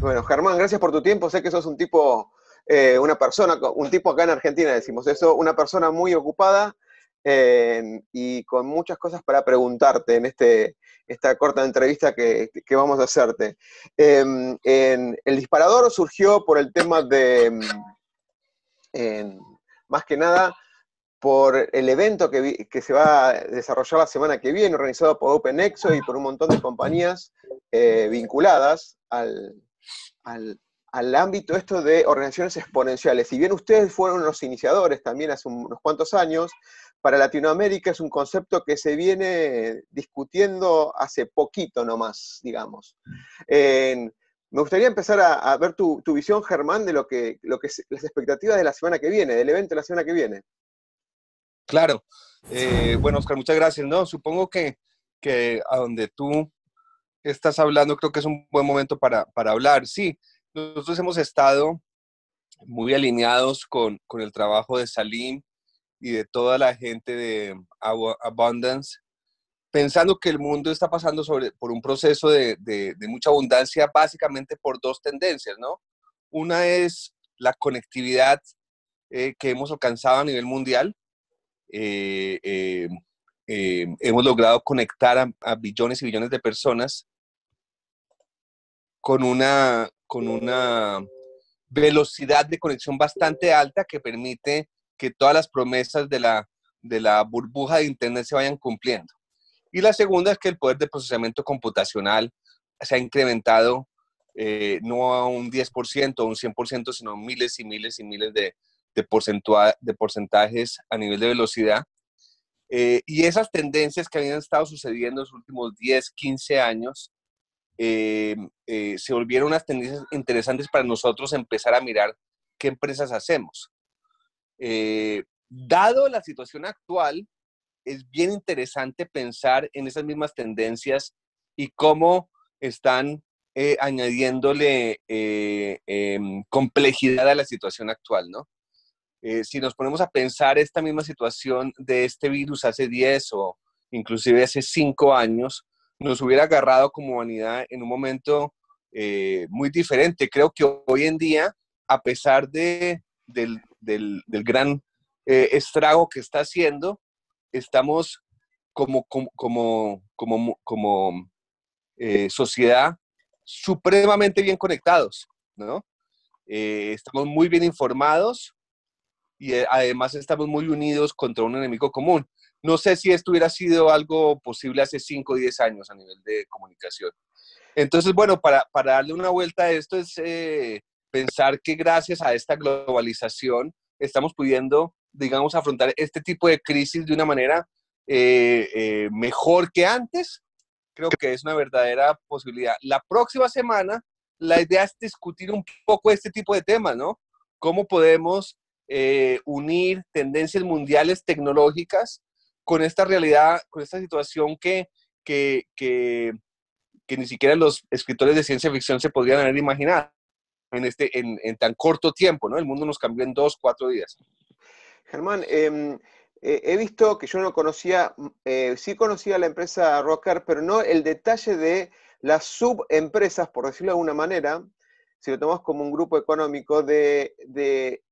Bueno, Germán, gracias por tu tiempo. Sé que sos un tipo, eh, una persona, un tipo acá en Argentina, decimos eso, una persona muy ocupada eh, y con muchas cosas para preguntarte en este, esta corta entrevista que, vamos a hacerte. Em, el disparador surgió por el tema de, em, más que nada, por el evento que, se va a desarrollar la semana que viene, organizado por OpenExo y por un montón de compañías eh, vinculadas al, al, al ámbito esto de organizaciones exponenciales. Si bien ustedes fueron los iniciadores también hace unos cuantos años, para Latinoamérica es un concepto que se viene discutiendo hace poquito nomás, digamos. me gustaría empezar a, ver tu, visión, Germán, de lo que, lo que las expectativas de la semana que viene, del evento de la semana que viene. Claro. Eh, bueno, Oscar, muchas gracias. No, supongo que, que a donde tú estás hablando, creo que es un buen momento para, hablar. Sí, nosotros hemos estado muy alineados con, el trabajo de Salim y de toda la gente de Abundance, pensando que el mundo está pasando sobre, por un proceso de, mucha abundancia básicamente por dos tendencias, ¿no? Una es la conectividad eh, que hemos alcanzado a nivel mundial. Eh, eh, hemos logrado conectar a billones y billones de personas con una, con una velocidad de conexión bastante alta que permite que todas las promesas de la, burbuja de Internet se vayan cumpliendo. Y la segunda es que el poder de procesamiento computacional se ha incrementado eh, no a un 10% o un 100%, sino miles y miles y miles de, de, de porcentajes a nivel de velocidad. Eh, y esas tendencias que habían estado sucediendo en los últimos 10, 15 años eh, eh, se volvieron unas tendencias interesantes para nosotros empezar a mirar qué empresas hacemos. Eh, dado la situación actual, es bien interesante pensar en esas mismas tendencias y cómo están añadiéndole em, complejidad a la situación actual, ¿no? si nos ponemos a pensar esta misma situación de este virus hace 10 o inclusive hace 5 años, nos hubiera agarrado como humanidad en un momento eh, muy diferente. Creo que hoy en día, a pesar de, del, gran eh, estrago que está haciendo, estamos como, como, como, como, como eh, sociedad supremamente bien conectados, ¿no? estamos muy bien informados y además estamos muy unidos contra un enemigo común. No sé si esto hubiera sido algo posible hace 5 o 10 años a nivel de comunicación. Entonces, bueno, para, darle una vuelta a esto es eh, pensar que gracias a esta globalización estamos pudiendo, digamos, afrontar este tipo de crisis de una manera eh, eh, mejor que antes. Creo que es una verdadera posibilidad. La próxima semana, la idea es discutir un poco este tipo de temas, ¿no? ¿Cómo podemos unir tendencias mundiales tecnológicas con esta realidad, con esta situación que, ni siquiera los escritores de ciencia ficción se podrían haber imaginado en, este, en, tan corto tiempo, ¿no? El mundo nos cambió en dos, cuatro días. Germán, em, eh, he visto que yo no conocía, mm, eh, sí conocía la empresa Rocker, pero no el detalle de las subempresas, por decirlo de alguna manera, si lo tomamos como un grupo económico, de, de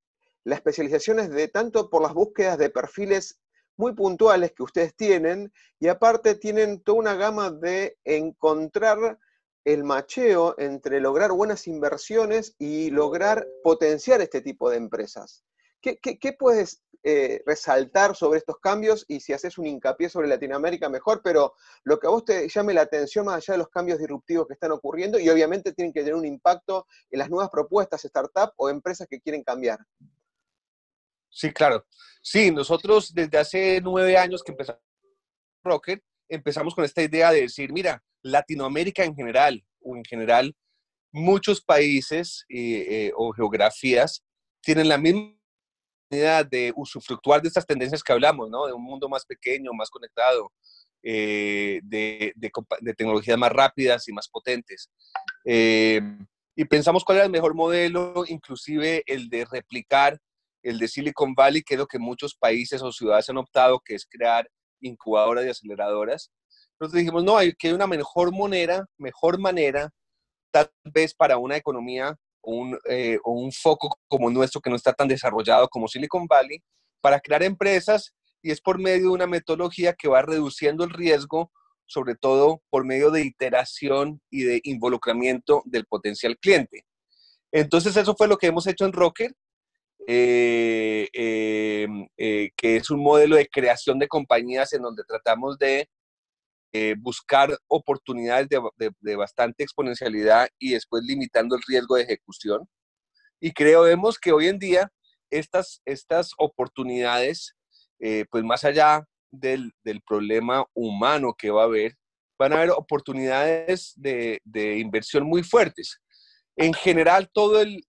las especializaciones de tanto por las búsquedas de perfiles muy puntuales que ustedes tienen y aparte tienen toda una gama de encontrar el macheo entre lograr buenas inversiones y lograr potenciar este tipo de empresas. ¿Qué, puedes eh, resaltar sobre estos cambios y si haces un hincapié sobre Latinoamérica mejor, pero lo que a vos te llame la atención más allá de los cambios disruptivos que están ocurriendo y obviamente tienen que tener un impacto en las nuevas propuestas, startup o empresas que quieren cambiar? Sí, claro. Sí, nosotros desde hace nueve años que empezamos Rocket, empezamos con esta idea de decir, mira, Latinoamérica en general, o en general, muchos países eh, eh, o geografías tienen la misma idea de usufructuar de estas tendencias que hablamos, ¿no? De un mundo más pequeño, más conectado, eh, de, tecnologías más rápidas y más potentes. y pensamos cuál era el mejor modelo, inclusive el de replicar el de Silicon Valley, que es lo que muchos países o ciudades han optado, que es crear incubadoras y aceleradoras. Nosotros dijimos, no, hay que hay una mejor manera, mejor manera, tal vez para una economía eh, o un, un foco como nuestro que no está tan desarrollado como Silicon Valley, para crear empresas y es por medio de una metodología que va reduciendo el riesgo, sobre todo por medio de iteración y de involucramiento del potencial cliente. Entonces eso fue lo que hemos hecho en Rocker eh, eh, eh, que es un modelo de creación de compañías en donde tratamos de buscar oportunidades de, de, bastante exponencialidad y después limitando el riesgo de ejecución. Y creo vemos que hoy en día estas, estas oportunidades, pues más allá del, del, problema humano que va a haber, van a haber oportunidades de, de inversión muy fuertes en general, todo el,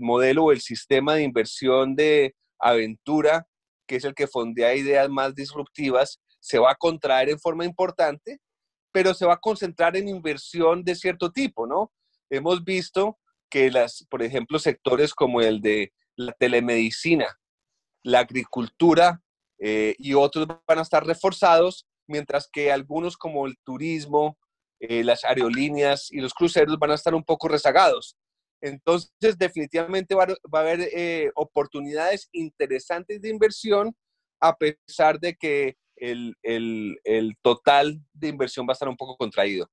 modelo o el sistema de inversión de aventura, que es el que fondea ideas más disruptivas, se va a contraer en forma importante, pero se va a concentrar en inversión de cierto tipo, ¿no? Hemos visto que, las, por ejemplo, sectores como el de la telemedicina, la agricultura eh, y otros van a estar reforzados, mientras que algunos como el turismo, eh, las aerolíneas y los cruceros van a estar un poco rezagados. Entonces, definitivamente va, a haber eh, oportunidades interesantes de inversión, a pesar de que el, total de inversión va a estar un poco contraído.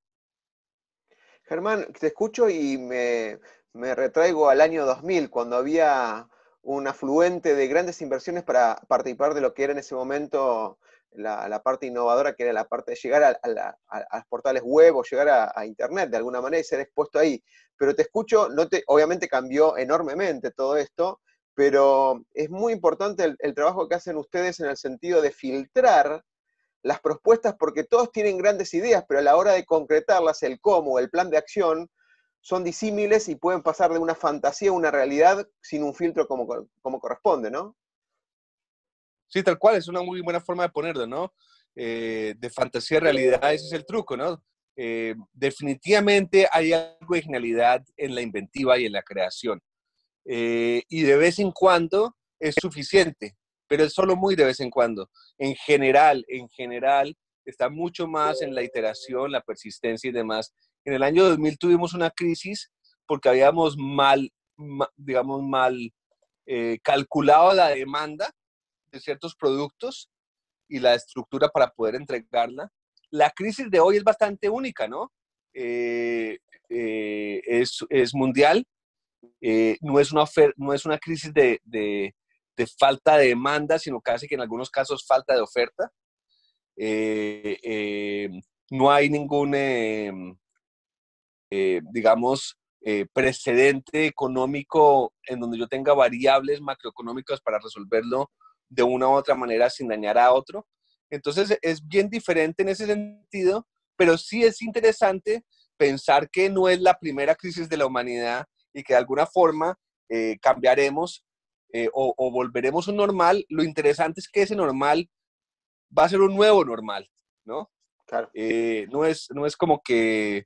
Germán, te escucho y me, me retraigo al año 2000, cuando había un afluente de grandes inversiones para participar de lo que era en ese momento la, parte innovadora que era la parte de llegar a, los portales web o llegar a, Internet de alguna manera y ser expuesto ahí. Pero te escucho, no te, obviamente cambió enormemente todo esto, pero es muy importante el, trabajo que hacen ustedes en el sentido de filtrar las propuestas porque todos tienen grandes ideas, pero a la hora de concretarlas, el cómo, el plan de acción, son disímiles y pueden pasar de una fantasía a una realidad sin un filtro como, como corresponde, ¿no? Sí, tal cual, es una muy buena forma de ponerlo, ¿no? Eh, de fantasía a realidad, ese es el truco, ¿no? Eh, definitivamente hay algo de genialidad en la inventiva y en la creación. Eh, y de vez en cuando es suficiente, pero es solo muy de vez en cuando. En general, en general, está mucho más en la iteración, la persistencia y demás. En el año 2000 tuvimos una crisis porque habíamos mal, digamos, mal calculado la demanda de ciertos productos y la estructura para poder entregarla. La crisis de hoy es bastante única, ¿no? Eh, eh, es, mundial, eh, no, es una no es una crisis de, de, falta de demanda, sino casi que en algunos casos falta de oferta. no hay ningún, digamos, precedente económico en donde yo tenga variables macroeconómicas para resolverlo de una u otra manera sin dañar a otro. Entonces es bien diferente en ese sentido, pero sí es interesante pensar que no es la primera crisis de la humanidad y que de alguna forma eh, cambiaremos eh, o, volveremos un normal. Lo interesante es que ese normal va a ser un nuevo normal, ¿no? Eh, no, es, no es como que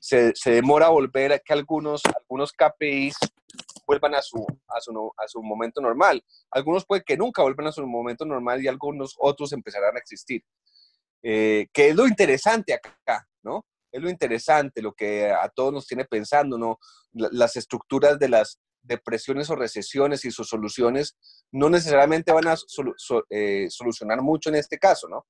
se, demora volver a que algunos, algunos KPIs vuelvan a su, a su, a su momento normal. Algunos puede que nunca vuelvan a su momento normal y algunos otros empezarán a existir. Eh, que es lo interesante acá, ¿no? Es lo interesante, lo que a todos nos tiene pensando, ¿no? Las estructuras de las depresiones o recesiones y sus soluciones no necesariamente van a eh, solucionar mucho en este caso, ¿no?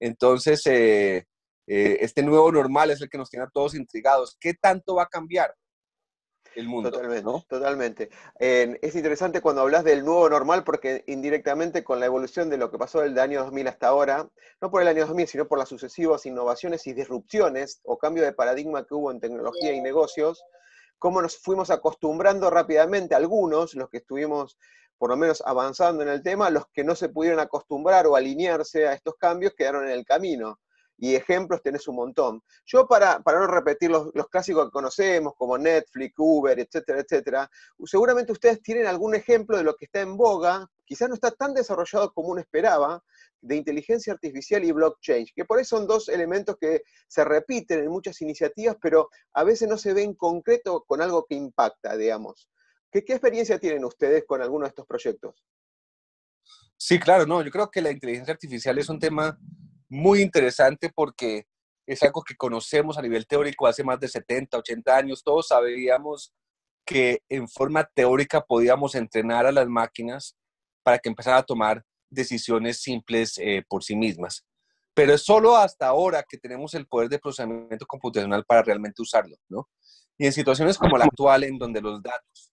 Entonces, eh, eh, este nuevo normal es el que nos tiene a todos intrigados. ¿Qué tanto va a cambiar? Totalmente, totalmente. es interesante cuando hablas del nuevo normal porque indirectamente con la evolución de lo que pasó del año 2000 hasta ahora, no por el año 2000, sino por las sucesivas innovaciones y disrupciones o cambio de paradigma que hubo en tecnología y negocios, cómo nos fuimos acostumbrando rápidamente, algunos, los que estuvimos por lo menos avanzando en el tema, los que no se pudieron acostumbrar o alinearse a estos cambios quedaron en el camino y ejemplos tenés un montón. Yo para, para no repetir los, clásicos que conocemos, como Netflix, Uber, etcétera, etcétera, seguramente ustedes tienen algún ejemplo de lo que está en boga, quizás no está tan desarrollado como uno esperaba, de inteligencia artificial y blockchain, que por eso son dos elementos que se repiten en muchas iniciativas, pero a veces no se ven en concreto con algo que impacta, digamos. ¿Qué, qué experiencia tienen ustedes con alguno de estos proyectos? Sí, claro, no, yo creo que la inteligencia artificial es un tema muy interesante porque es algo que conocemos a nivel teórico hace más de 70, 80 años. Todos sabíamos que en forma teórica podíamos entrenar a las máquinas para que empezaran a tomar decisiones simples eh, por sí mismas. Pero es solo hasta ahora que tenemos el poder de procesamiento computacional para realmente usarlo, ¿no? Y en situaciones como la actual, en donde los datos,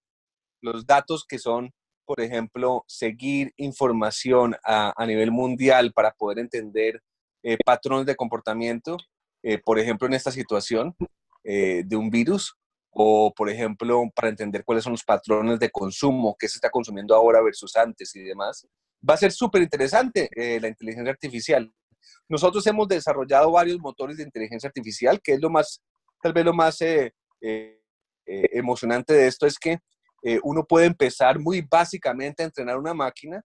los datos que son, por ejemplo, seguir información a, a nivel mundial para poder entender eh, patrones de comportamiento, eh, por ejemplo, en esta situación eh, de un virus, o por ejemplo, para entender cuáles son los patrones de consumo, qué se está consumiendo ahora versus antes y demás. Va a ser súper interesante la inteligencia artificial. Nosotros hemos desarrollado varios motores de inteligencia artificial, que es lo más, tal vez lo más emocionante de esto, es que uno puede empezar muy básicamente a entrenar una máquina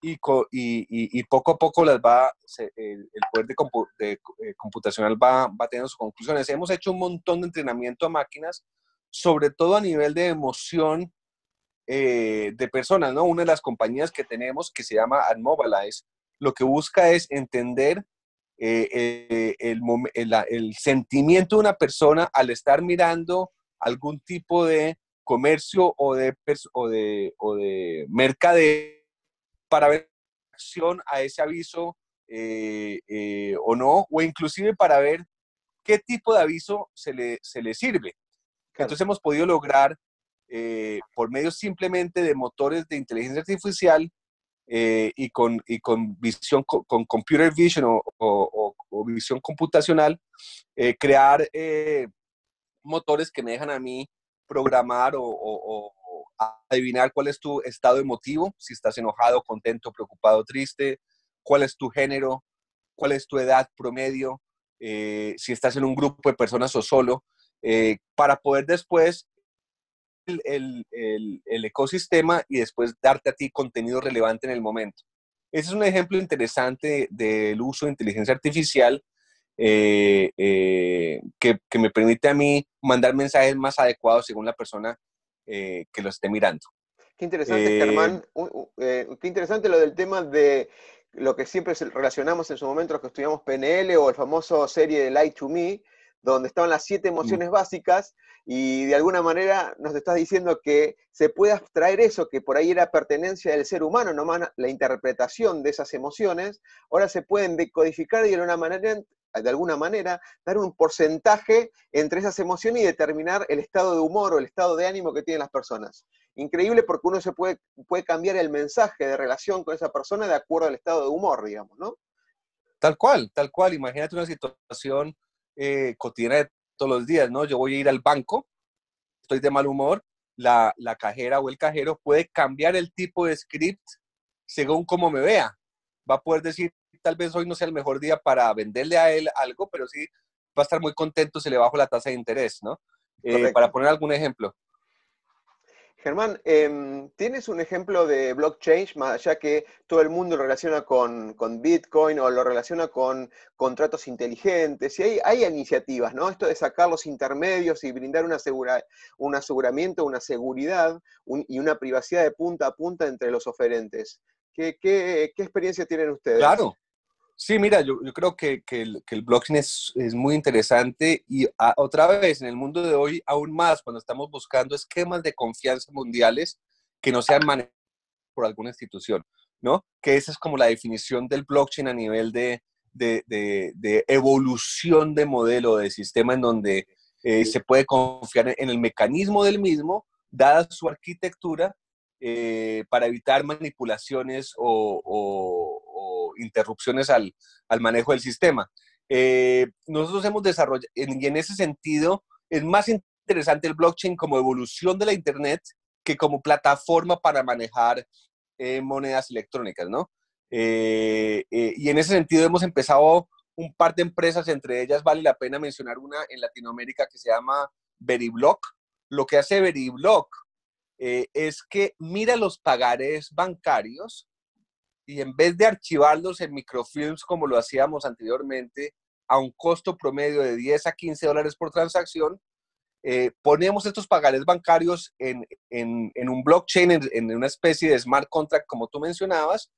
y, poco a poco las va, el, poder de, eh, computacional va, va teniendo sus conclusiones. Hemos hecho un montón de entrenamiento a máquinas, sobre todo a nivel de emoción eh, de personas, ¿no? Una de las compañías que tenemos que se llama Admobilize, lo que busca es entender eh, el, sentimiento de una persona al estar mirando algún tipo de comercio o de, o de, o de mercadeo para ver acción a ese aviso eh, eh, o no, o inclusive para ver qué tipo de aviso se le, se le sirve. Entonces hemos podido lograr, eh, por medio simplemente de motores de inteligencia artificial y, con, con visión, con, computer vision o, visión computacional, crear motores que me dejan a mí programar o adivinar cuál es tu estado emotivo, si estás enojado, contento, preocupado, triste, cuál es tu género, cuál es tu edad promedio, eh, si estás en un grupo de personas o solo, eh, para poder después el, ecosistema y después darte a ti contenido relevante en el momento. Ese es un ejemplo interesante del uso de inteligencia artificial eh, que, que me permite a mí mandar mensajes más adecuados según la persona eh, que lo esté mirando. Qué interesante, eh, Germán. Eh, qué interesante lo del tema de lo que siempre relacionamos en su momento, los que estudiamos PNL o el famoso serie de Light to Me, donde estaban las siete mm. emociones básicas y de alguna manera nos estás diciendo que se puede abstraer eso que por ahí era pertenencia del ser humano, nomás la interpretación de esas emociones, ahora se pueden decodificar y de alguna manera, de alguna manera dar un porcentaje entre esas emociones y determinar el estado de humor o el estado de ánimo que tienen las personas. Increíble porque uno se puede, puede cambiar el mensaje de relación con esa persona de acuerdo al estado de humor, digamos, ¿no? Tal cual, tal cual. Imagínate una situación eh, cotidiana de todos los días, ¿no? Yo voy a ir al banco, estoy de mal humor, la, la cajera o el cajero puede cambiar el tipo de script según cómo me vea. Va a poder decir, tal vez hoy no sea el mejor día para venderle a él algo, pero sí va a estar muy contento si le bajo la tasa de interés, ¿no? Eh, para poner algún ejemplo. Germán, em, ¿tienes un ejemplo de blockchain, más allá que todo el mundo lo relaciona con, Bitcoin o lo relaciona con contratos inteligentes? Y hay, hay, iniciativas, ¿no? Esto de sacar los intermedios y brindar un aseguramiento, una seguridad y una privacidad de punta a punta entre los oferentes. ¿Qué, qué experiencia tienen ustedes? Claro, Sí, mira, yo, creo que, el, blockchain es, muy interesante y ah, otra vez en el mundo de hoy, aún más cuando estamos buscando esquemas de confianza mundiales que no sean manejados por alguna institución, ¿no? Que esa es como la definición del blockchain a nivel de, evolución de modelo, de sistema en donde eh, se puede confiar en el mecanismo del mismo, dada su arquitectura, eh, para evitar manipulaciones o interrupciones al, manejo del sistema. Eh, nosotros hemos desarrollado, y en ese sentido, es más interesante el blockchain como evolución de la Internet que como plataforma para manejar eh, monedas electrónicas, ¿no? Eh, y en ese sentido hemos empezado un par de empresas, entre ellas vale la pena mencionar una en Latinoamérica que se llama Veriblock. Lo que hace Veriblock es que mira los pagares bancarios y en vez de archivarlos en microfilms como lo hacíamos anteriormente, a un costo promedio de 10 a 15 dólares por transacción, eh, ponemos estos pagares bancarios en, en, un blockchain, en, una especie de smart contract, como tú mencionabas,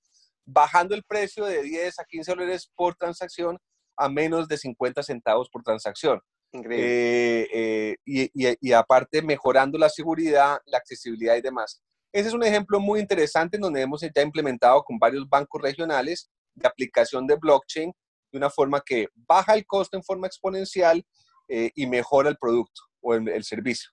bajando el precio de 10 a 15 dólares por transacción a menos de 50 centavos por transacción. Increíble. Eh, eh, y aparte mejorando la seguridad, la accesibilidad y demás. Ese es un ejemplo muy interesante en donde hemos ya implementado con varios bancos regionales de aplicación de blockchain de una forma que baja el costo en forma exponencial eh, y mejora el producto o el, servicio.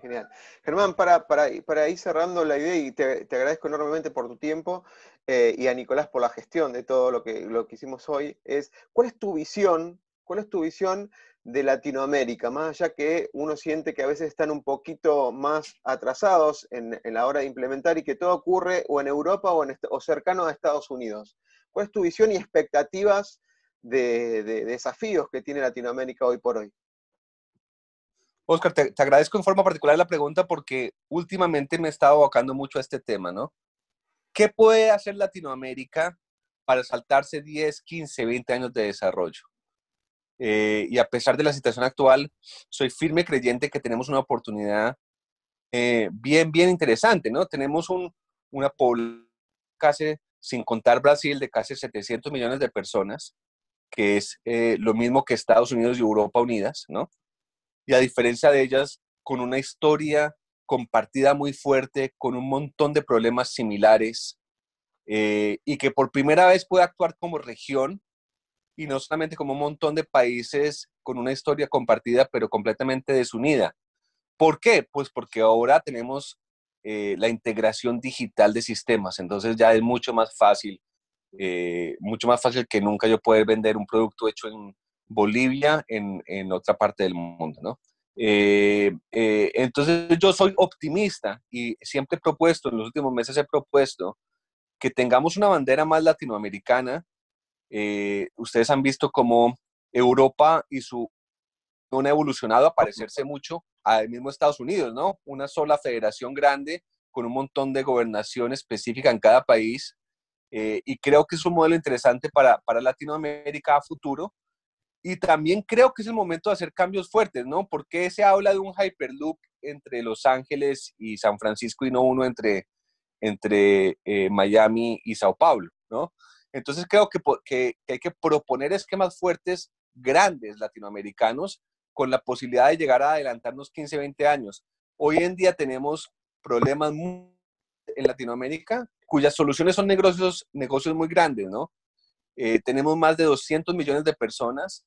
Genial. Germán, para, para, para, ir cerrando la idea, y te, te agradezco enormemente por tu tiempo eh, y a Nicolás por la gestión de todo lo que, lo que hicimos hoy, es cuál es tu visión, cuál es tu visión de Latinoamérica, más allá que uno siente que a veces están un poquito más atrasados en, la hora de implementar y que todo ocurre o en Europa o, en, o cercano a Estados Unidos. ¿Cuál es tu visión y expectativas de, desafíos que tiene Latinoamérica hoy por hoy? Oscar, te, te, agradezco en forma particular la pregunta porque últimamente me he estado abocando mucho a este tema, ¿no? ¿Qué puede hacer Latinoamérica para saltarse 10, 15, 20 años de desarrollo? Eh, y a pesar de la situación actual, soy firme creyente que tenemos una oportunidad eh, bien, bien interesante, ¿no? Tenemos un, una población casi, sin contar Brasil, de casi 700 millones de personas, que es eh, lo mismo que Estados Unidos y Europa unidas, ¿no? Y a diferencia de ellas, con una historia compartida muy fuerte, con un montón de problemas similares, y que por primera vez puede actuar como región y no solamente como un montón de países con una historia compartida, pero completamente desunida. ¿Por qué? Pues porque ahora tenemos eh, la integración digital de sistemas, entonces ya es mucho más fácil, eh, mucho más fácil que nunca yo poder vender un producto hecho en Bolivia, en, en otra parte del mundo, ¿no? Eh, entonces yo soy optimista y siempre he propuesto, en los últimos meses he propuesto que tengamos una bandera más latinoamericana, eh, ustedes han visto cómo Europa y su no ha evolucionado a parecerse mucho al mismo Estados Unidos, ¿no? Una sola federación grande con un montón de gobernación específica en cada país. Eh, y creo que es un modelo interesante para, Latinoamérica a futuro. Y también creo que es el momento de hacer cambios fuertes, ¿no? Porque se habla de un Hyperloop entre Los Ángeles y San Francisco y no uno entre, entre eh, Miami y Sao Paulo, ¿no? Entonces creo que, hay que proponer esquemas fuertes, grandes latinoamericanos, con la posibilidad de llegar a adelantarnos 15, 20 años. Hoy en día tenemos problemas en Latinoamérica cuyas soluciones son negocios, negocios muy grandes, ¿no? Eh, tenemos más de 200 millones de personas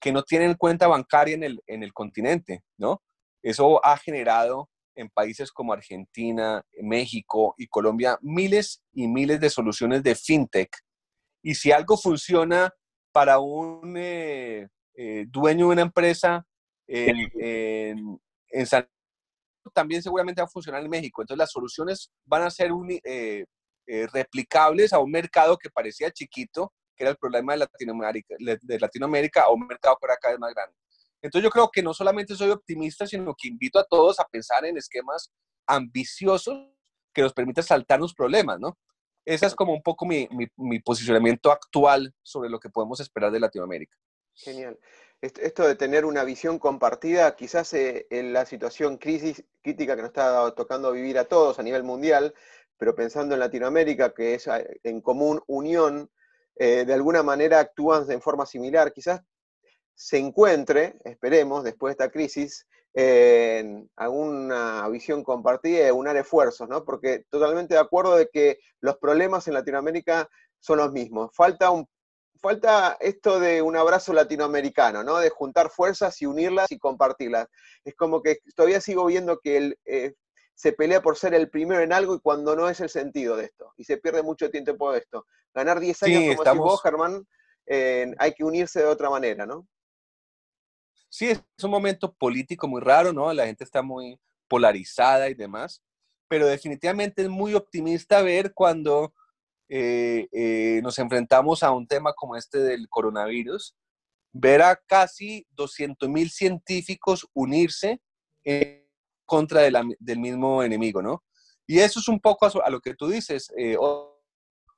que no tienen cuenta bancaria en el, en el continente, ¿no? Eso ha generado en países como Argentina, México y Colombia miles y miles de soluciones de fintech y si algo funciona para un eh, eh, dueño de una empresa eh, en, en también seguramente va a funcionar en México. Entonces las soluciones van a ser replicables a un mercado que parecía chiquito, que era el problema de Latinoamérica, de Latinoamérica a un mercado por acá de más grande. Entonces yo creo que no solamente soy optimista, sino que invito a todos a pensar en esquemas ambiciosos que nos permitan los problemas, ¿no? Ese es como un poco mi, posicionamiento actual sobre lo que podemos esperar de Latinoamérica. Genial. Esto de tener una visión compartida, quizás eh, en la situación crisis crítica que nos está tocando vivir a todos a nivel mundial, pero pensando en Latinoamérica, que es eh, en común unión, eh, de alguna manera actúan en forma similar. Quizás se encuentre, esperemos, después de esta crisis, en alguna visión compartida de unar esfuerzos, ¿no? Porque totalmente de acuerdo de que los problemas en Latinoamérica son los mismos. Falta un falta esto de un abrazo latinoamericano, ¿no? De juntar fuerzas y unirlas y compartirlas. Es como que todavía sigo viendo que eh, se pelea por ser el primero en algo y cuando no es el sentido de esto. Y se pierde mucho tiempo de esto. Ganar 10 años, como estamos... Germán, eh, hay que unirse de otra manera, ¿no? sí, es un momento político muy raro, ¿no? La gente está muy polarizada y demás, pero definitivamente es muy optimista ver cuando eh, eh, nos enfrentamos a un tema como este del coronavirus, ver a casi 200.000 científicos unirse en contra del mismo enemigo, ¿no? Y eso es un poco a, lo que tú dices, eh,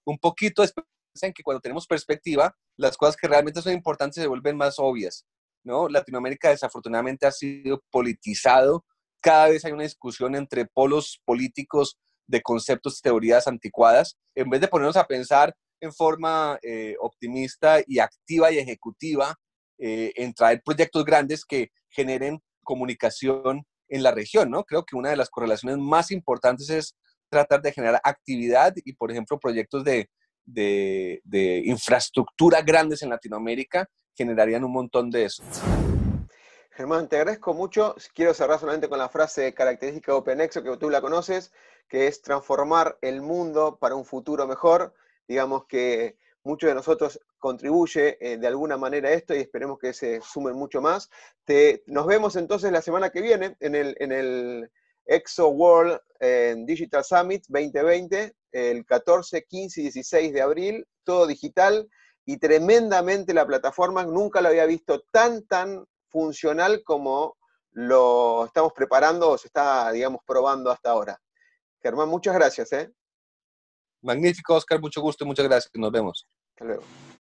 un poquito en que cuando tenemos perspectiva, las cosas que realmente son importantes se vuelven más obvias. ¿no? Latinoamérica desafortunadamente ha sido politizado, cada vez hay una discusión entre polos políticos de conceptos, y teorías anticuadas, en vez de ponernos a pensar en forma eh, optimista y activa y ejecutiva eh, en traer proyectos grandes que generen comunicación en la región, ¿no? Creo que una de las correlaciones más importantes es tratar de generar actividad y, por ejemplo, proyectos de, de infraestructura grandes en Latinoamérica generarían un montón de eso. Germán, te agradezco mucho. Quiero cerrar solamente con la frase característica de OpenExo, que tú la conoces, que es transformar el mundo para un futuro mejor. Digamos que muchos de nosotros contribuye eh, de alguna manera a esto y esperemos que se sumen mucho más. nos vemos entonces la semana que viene en el, en Exo World eh, Digital Summit 2020, el 14, 15 y 16 de abril, todo digital y tremendamente la plataforma nunca la había visto tan, tan funcional como lo estamos preparando o se está, digamos, probando hasta ahora. Germán, muchas gracias. ¿eh? Magnífico, Oscar, mucho gusto y muchas gracias. Nos vemos. Hasta luego.